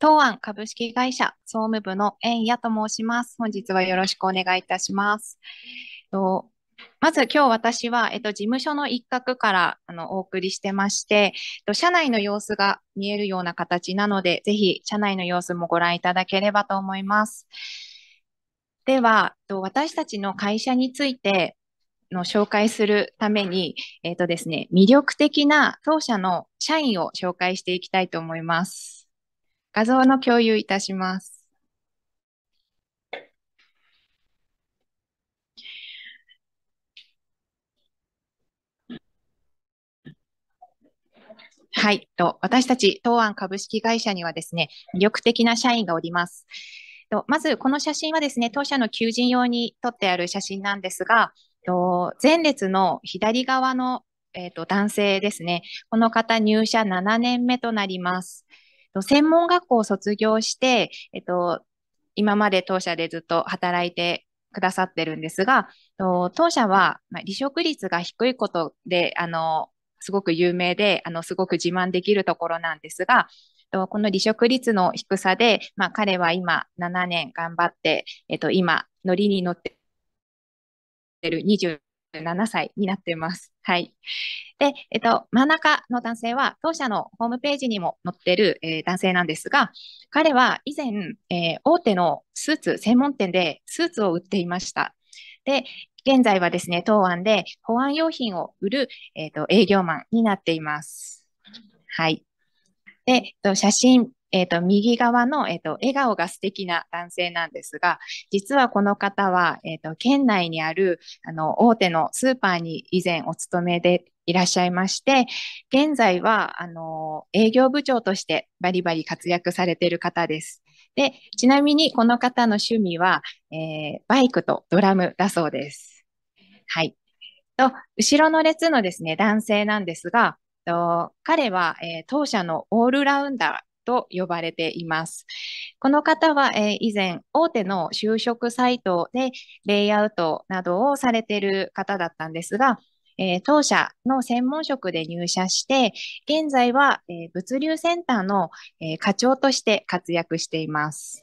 東安株式会社総務部の円谷と申します。本日はよろしくお願いいたします。とまず今日私は、えっと、事務所の一角からあのお送りしてまして、えっと、社内の様子が見えるような形なので、ぜひ社内の様子もご覧いただければと思います。では、えっと、私たちの会社についての紹介するために、えっとですね、魅力的な当社の社員を紹介していきたいと思います。画像の共有いたします。はい、と私たち東安株式会社にはですね、魅力的な社員がおります。とまず、この写真はですね、当社の求人用に撮ってある写真なんですが、と前列の左側の、えーと、と男性ですね、この方、入社7年目となります。専門学校を卒業して、えっと、今まで当社でずっと働いてくださってるんですが、当社は離職率が低いことで、あの、すごく有名で、あの、すごく自慢できるところなんですが、この離職率の低さで、まあ、彼は今7年頑張って、えっと、今、乗りに乗ってる7歳になっています。はい。で、えっと、真ん中の男性は、当社のホームページにも載ってる、えー、男性なんですが、彼は以前、えー、大手のスーツ専門店でスーツを売っていました。で、現在はですね、当案で保安用品を売る、えーと、営業マンになっています。はい。で、写真、えー、と、右側の、えっ、ー、と、笑顔が素敵な男性なんですが、実はこの方は、えっ、ー、と、県内にある、あの、大手のスーパーに以前お勤めでいらっしゃいまして、現在は、あの、営業部長としてバリバリ活躍されている方です。で、ちなみにこの方の趣味は、えー、バイクとドラムだそうです。はい。と、後ろの列のですね、男性なんですが、と彼は、えー、当社のオールラウンダーと呼ばれています。この方は、え以前、大手の就職サイトでレイアウトなどをされている方だったんですが、えー、当社の専門職で入社して、現在は、えー、物流センターの、えー、課長として活躍しています。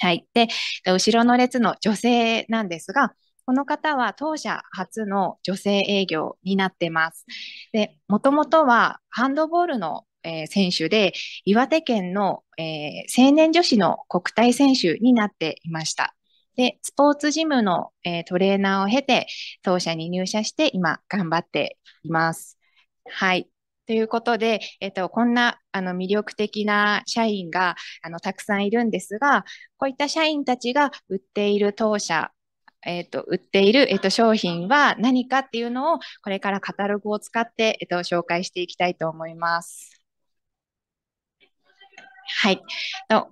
はい。で、後ろの列の女性なんですが、この方は当社初の女性営業になってます。で、もともとはハンドボールのえー、選手で、岩手県の、えー、青年女子の国体選手になっていました。で、スポーツジムの、えー、トレーナーを経て、当社に入社して今頑張っています。はい。ということで、えっと、こんなあの魅力的な社員があのたくさんいるんですが、こういった社員たちが売っている当社えっ、と、売っている、えっ、と、商品は何かっていうのを、これからカタログを使って、えっ、と、紹介していきたいと思います。はい。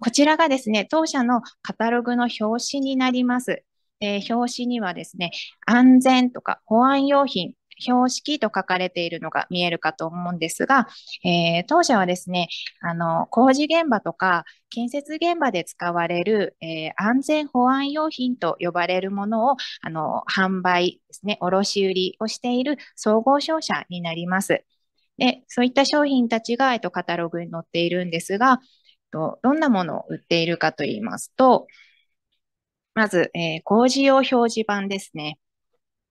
こちらがですね、当社のカタログの表紙になります。えー、表紙にはですね、安全とか保安用品、標識と書かれているのが見えるかと思うんですが、えー、当社はですね、あの、工事現場とか建設現場で使われる、えー、安全保安用品と呼ばれるものを、あの、販売ですね、卸売をしている総合商社になります。で、そういった商品たちが、えっと、カタログに載っているんですが、と、どんなものを売っているかと言いますと、まず、えー、工事用表示板ですね。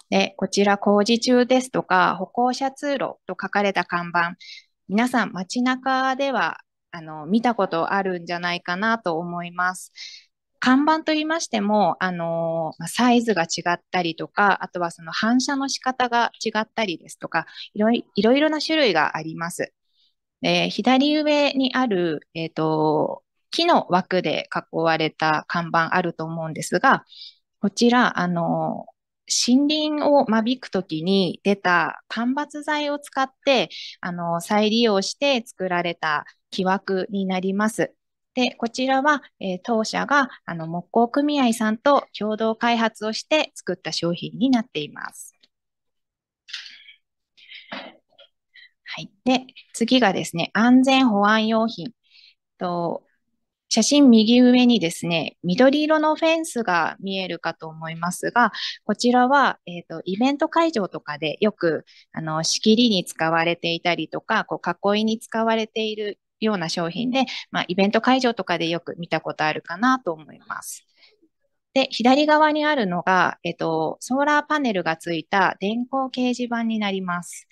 で、こちら工事中ですとか、歩行者通路と書かれた看板、皆さん街中ではあの見たことあるんじゃないかなと思います。看板といいましても、あのサイズが違ったりとか、あとはその反射の仕方が違ったりですとか、いろいろな種類があります。で左上にある、えっ、ー、と、木の枠で囲われた看板あると思うんですが、こちら、あの、森林を間引くときに出た間伐材を使って、あの、再利用して作られた木枠になります。で、こちらは、えー、当社があの木工組合さんと共同開発をして作った商品になっています。はい。で、次がですね、安全保安用品。と写真右上にですね、緑色のフェンスが見えるかと思いますが、こちらは、えーと、イベント会場とかでよくあの仕切りに使われていたりとか、こう囲いに使われているような商品で、まあ、イベント会場とかでよく見たことあるかなと思います。で、左側にあるのが、えっ、ー、と、ソーラーパネルがついた電光掲示板になります。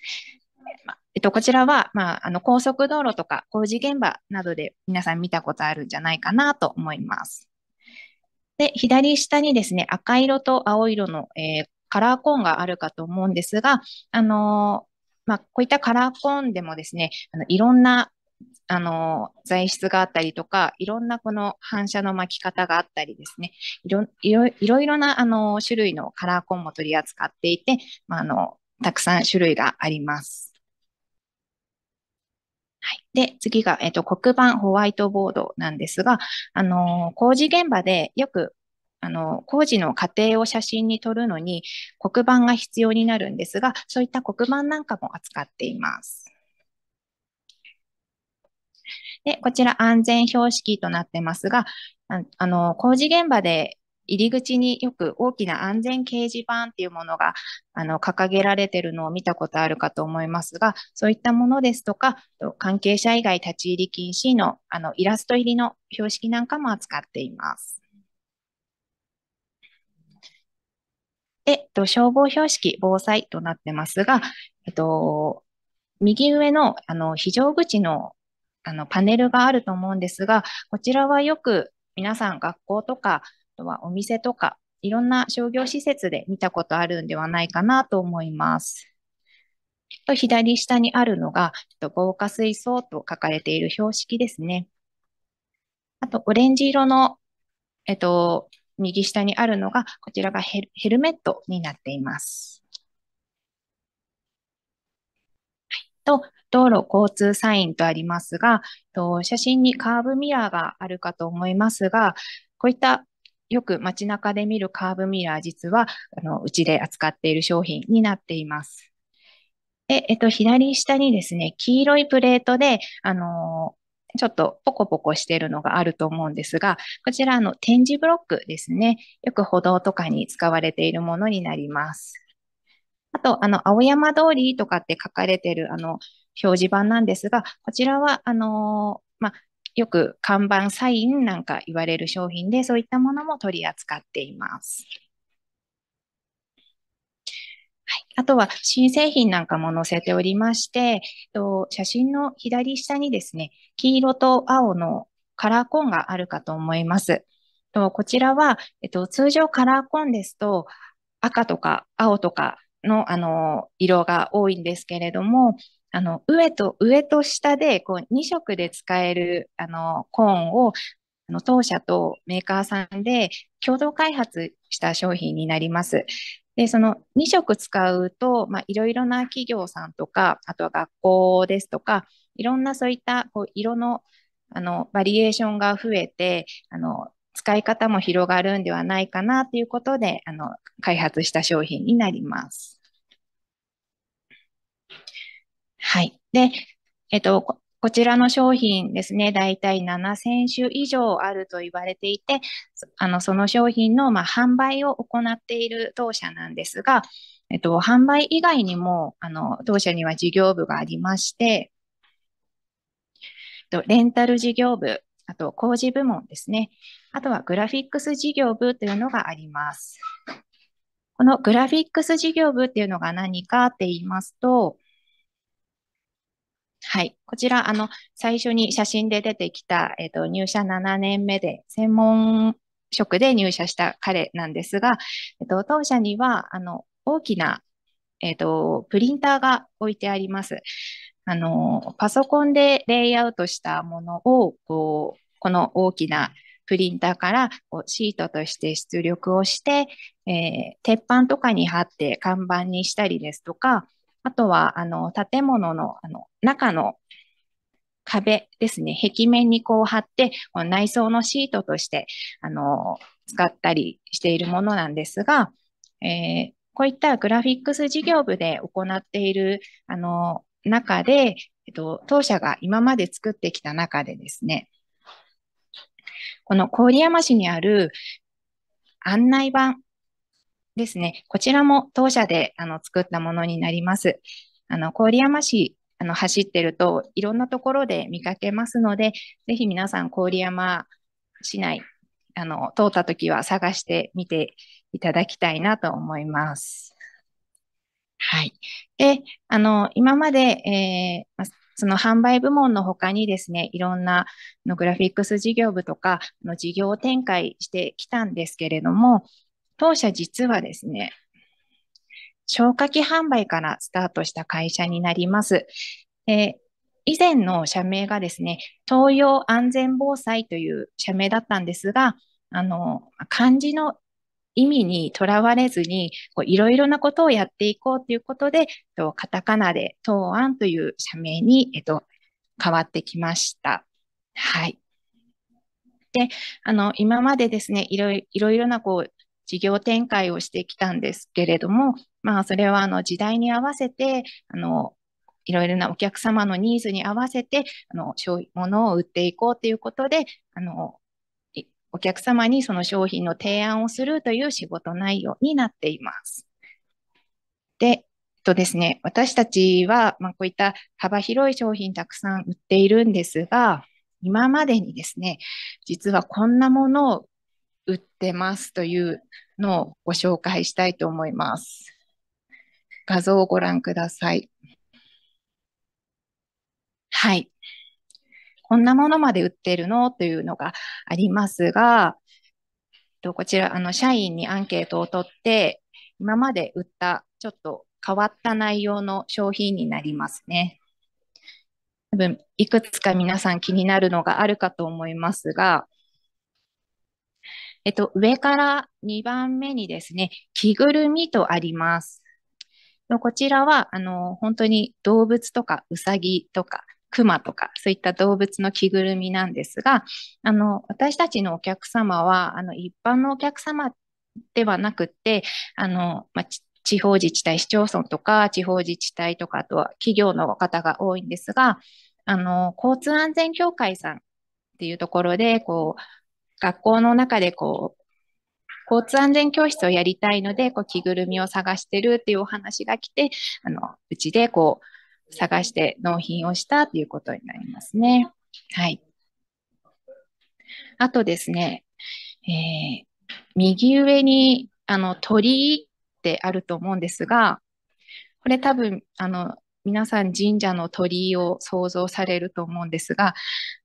まあえっと、こちらは、まあ、あの、高速道路とか工事現場などで皆さん見たことあるんじゃないかなと思います。で、左下にですね、赤色と青色の、えー、カラーコーンがあるかと思うんですが、あのー、まあ、こういったカラーコーンでもですね、あのいろんなあの材質があったりとか、いろんなこの反射の巻き方があったりですね、いろいろいろいろなあの種類のカラーコーンも取り扱っていて、まあ、あのたくさん種類があります。で、次が、えっ、ー、と、黒板、ホワイトボードなんですが、あのー、工事現場でよく、あのー、工事の過程を写真に撮るのに黒板が必要になるんですが、そういった黒板なんかも扱っています。で、こちら安全標識となってますが、あの、工事現場で入り口によく大きな安全掲示板っていうものがあの掲げられてるのを見たことあるかと思いますが、そういったものですとか、関係者以外立ち入り禁止のあのイラスト入りの標識なんかも扱っています。で、消防標識防災となってますが、えっと、右上のあの非常口のあのパネルがあると思うんですが、こちらはよく皆さん学校とかとはお店とか、いろんな商業施設で見たことあるんではないかなと思います。と左下にあるのが、防火水槽と書かれている標識ですね。あと、オレンジ色の、えっと、右下にあるのが、こちらがヘルメットになっています。と、道路交通サインとありますが、と写真にカーブミラーがあるかと思いますが、こういったよく街中で見るカーブミラー、実は、あの、うちで扱っている商品になっています。で、えっと、左下にですね、黄色いプレートで、あのちょっとポコポコしてるのがあると思うんですが、こちらの点字ブロックですね。よく歩道とかに使われているものになります。あと、あの、青山通りとかって書かれてる、あの、表示板なんですが、こちらは、あのー、まあ、よく看板サインなんか言われる商品で、そういったものも取り扱っています。はい、あとは新製品なんかも載せておりまして、と写真の左下にですね、黄色と青のカラーコーンがあるかと思います。とこちらは、えっと、通常カラーコーンですと赤とか青とかのあの色が多いんですけれども、あの、上と、上と下で、こう、2色で使える、あの、コーンを、あの、当社とメーカーさんで共同開発した商品になります。で、その2色使うと、まあ、いろいろな企業さんとか、あとは学校ですとか、いろんなそういったこう色のあのバリエーションが増えて、あの使い方も広がるんではないかなということであの開発した商品になります。はい。で、えっと、ここちらの商品ですね、だいたい7000種以上あると言われていて、あのその商品のまあ販売を行っている当社なんですが、えっと、販売以外にもあの当社には事業部がありまして、と、レンタル事業部、あと工事部門ですね。あとはグラフィックス事業部というのがあります。このグラフィックス事業部っていうのが何かって言いますと、はい。こちら、あの、最初に写真で出てきた、えっ、ー、と、入社7年目で、専門職で入社した彼なんですが、えっ、ー、と、当社には、あの、大きな、えっ、ー、と、プリンターが置いてあります。あの、パソコンでレイアウトしたものを、こう、この大きなプリンターからこうシートとして出力をして、えー、鉄板とかに貼って看板にしたりですとか、あとは、あの、建物の、あの、中の壁ですね、壁面にこう貼って、この内装のシートとして、あの、使ったりしているものなんですが、えー、こういったグラフィックス事業部で行っている、あの、中で、えっと、当社が今まで作ってきた中でですね、この郡山市にある案内板ですね。こちらも当社であの作ったものになります。あの郡山市あの走ってるといろんなところで見かけますので、ぜひ皆さん郡山市内あの通った時は探してみていただきたいなと思います。はい。で、あの、今まで、えー、その販売部門の他にですね、いろんなのグラフィックス事業部とかの事業展開してきたんですけれども、当社実はですね、消火器販売からスタートした会社になります。え以前の社名がですね、東洋安全防災という社名だったんですが、あの、漢字の意味にとらわれずに、いろいろなことをやっていこうということで、とカタカナで東安という社名に、えっと、変わってきました。はい。で、あの、今までですね、いろいろなこう事業展開をしてきたんですけれども、まあ、それはあの時代に合わせて、あの、いろいろなお客様のニーズに合わせて、あの、商品、ものを売っていこうということで、あの、お客様にその商品の提案をするという仕事内容になっています。で、とですね、私たちは、まあ、こういった幅広い商品たくさん売っているんですが、今までにですね、実はこんなものを売ってますというのをご紹介したいと思います。画像をご覧ください。はい。こんなものまで売ってるのというのがありますが、こちら、あの、社員にアンケートを取って、今まで売ったちょっと変わった内容の商品になりますね。多分、いくつか皆さん気になるのがあるかと思いますが、えっと、上から2番目にですね、着ぐるみとあります。こちらは、あの、本当に動物とかうさぎとか熊とか、そういった動物の着ぐるみなんですが、あの、私たちのお客様は、あの、一般のお客様ではなくて、あの、まあ、地方自治体、市町村とか、地方自治体とか、あとは企業の方が多いんですが、あの、交通安全協会さんっていうところで、こう、学校の中でこう、交通安全教室をやりたいので、こう着ぐるみを探してるっていうお話が来て、あのうちでこう探して納品をしたということになりますね。はい。あとですね、えー、右上にあの鳥居ってあると思うんですが、これ多分あの皆さん神社の鳥居を想像されると思うんですが、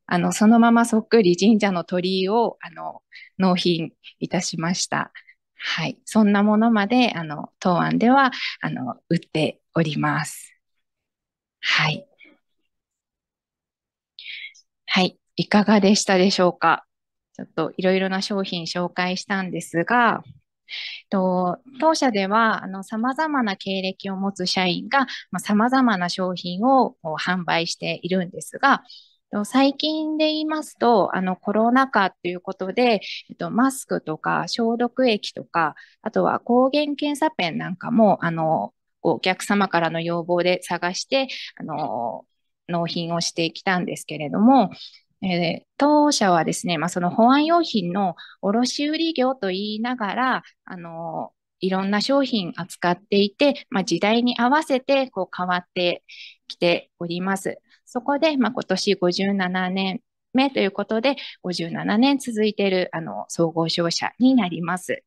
あの、そのままそっくり神社の鳥居を、あの、納品いたしました。はい。そんなものまで、あの、当案では、あの、売っております。はい。はい。いかがでしたでしょうかちょっといろいろな商品紹介したんですが、と当社ではさまざまな経歴を持つ社員がさまざまな商品を販売しているんですが、最近で言いますと、あのコロナ禍ということで、えっと、マスクとか消毒液とか、あとは抗原検査ペンなんかも、あのお客様からの要望で探して、あの納品をしてきたんですけれども、えー、当社はですね、まあ、その保安用品の卸売業と言いながら、あのいろんな商品扱っていて、まあ、時代に合わせてこう変わってきております。そこで、まあ、今年57年目ということで、57年続いているあの総合商社になります。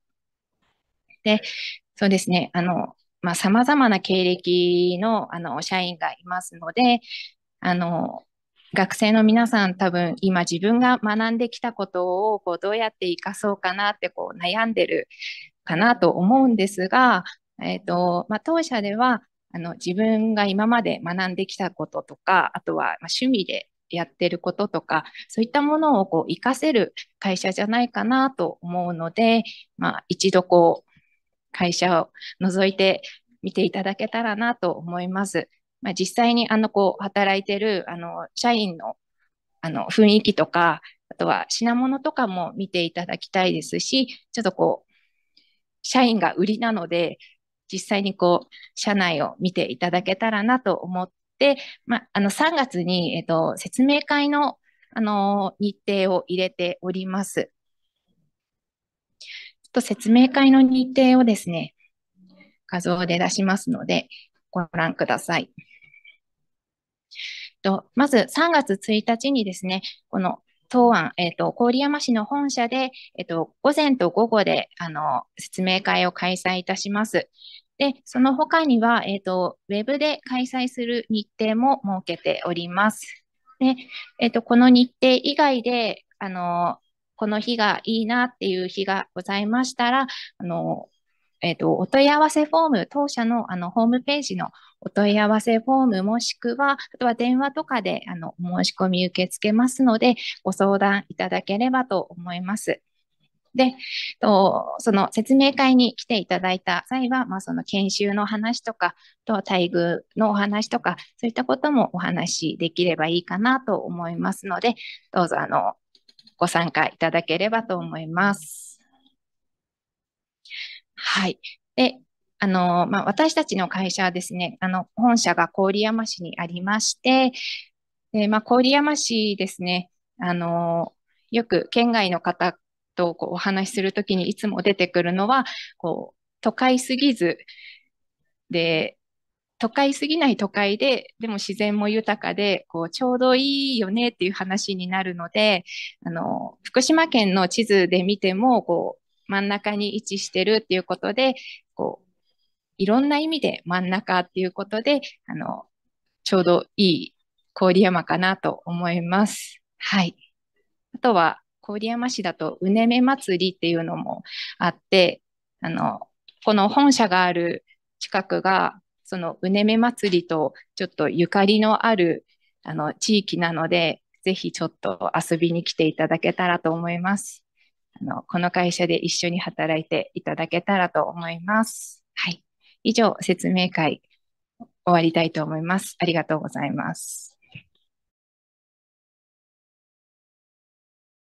で、そうですね、あの、まあ、様々な経歴の、あの、社員がいますので、あの、学生の皆さん多分今自分が学んできたことをこうどうやって生かそうかなってこう悩んでるかなと思うんですが、えーとまあ、当社ではあの自分が今まで学んできたこととかあとは趣味でやってることとかそういったものをこう活かせる会社じゃないかなと思うので、まあ、一度こう会社を覗いて見ていただけたらなと思います。まあ、実際にあのこう働いてるあの社員のあの雰囲気とか、あとは品物とかも見ていただきたいですし、ちょっとこう、社員が売りなので、実際にこう、社内を見ていただけたらなと思って、まあ、あの3月に、えっと、説明会のあの日程を入れております。ちょっと説明会の日程をですね、画像で出しますので、ご覧ください。と、まず3月1日にですね、この当案、えっ、ー、と、郡山市の本社で、えっ、ー、と、午前と午後で、あの、説明会を開催いたします。で、その他には、えっ、ー、と、ウェブで開催する日程も設けております。で、えっ、と、この日程以外で、あの、この日がいいなっていう日がございましたら、あの、えっ、ー、と、お問い合わせフォーム、当社のあのホームページのお問い合わせフォームもしくは、あとは電話とかであの申し込み受け付けますので、ご相談いただければと思います。で、とその説明会に来ていただいた際は、まあ、その研修の話とか、と待遇のお話とか、そういったこともお話しできればいいかなと思いますので、どうぞあのご参加いただければと思います。はい。で、あの、まあ、私たちの会社はですね、あの、本社が郡山市にありまして、で、まあ、郡山市ですね、あの、よく県外の方とこうお話しするときにいつも出てくるのは、こう、都会すぎず、で、都会すぎない都会で、でも自然も豊かで、こう、ちょうどいいよねっていう話になるので、あの、福島県の地図で見ても、こう、真ん中に位置してるっていうことで、こう、いろんな意味で真ん中っていうことで、あの、ちょうどいい郡山かなと思います。はい。あとは、郡山市だと、うねめ祭りっていうのもあって、あの、この本社がある近くが、そのうねめ祭りとちょっとゆかりのあるあの地域なので、ぜひちょっと遊びに来ていただけたらと思います。あのこの会社で一緒に働いていただけたらと思います。はい。以上、説明会終わりたいと思います。ありがとうございます。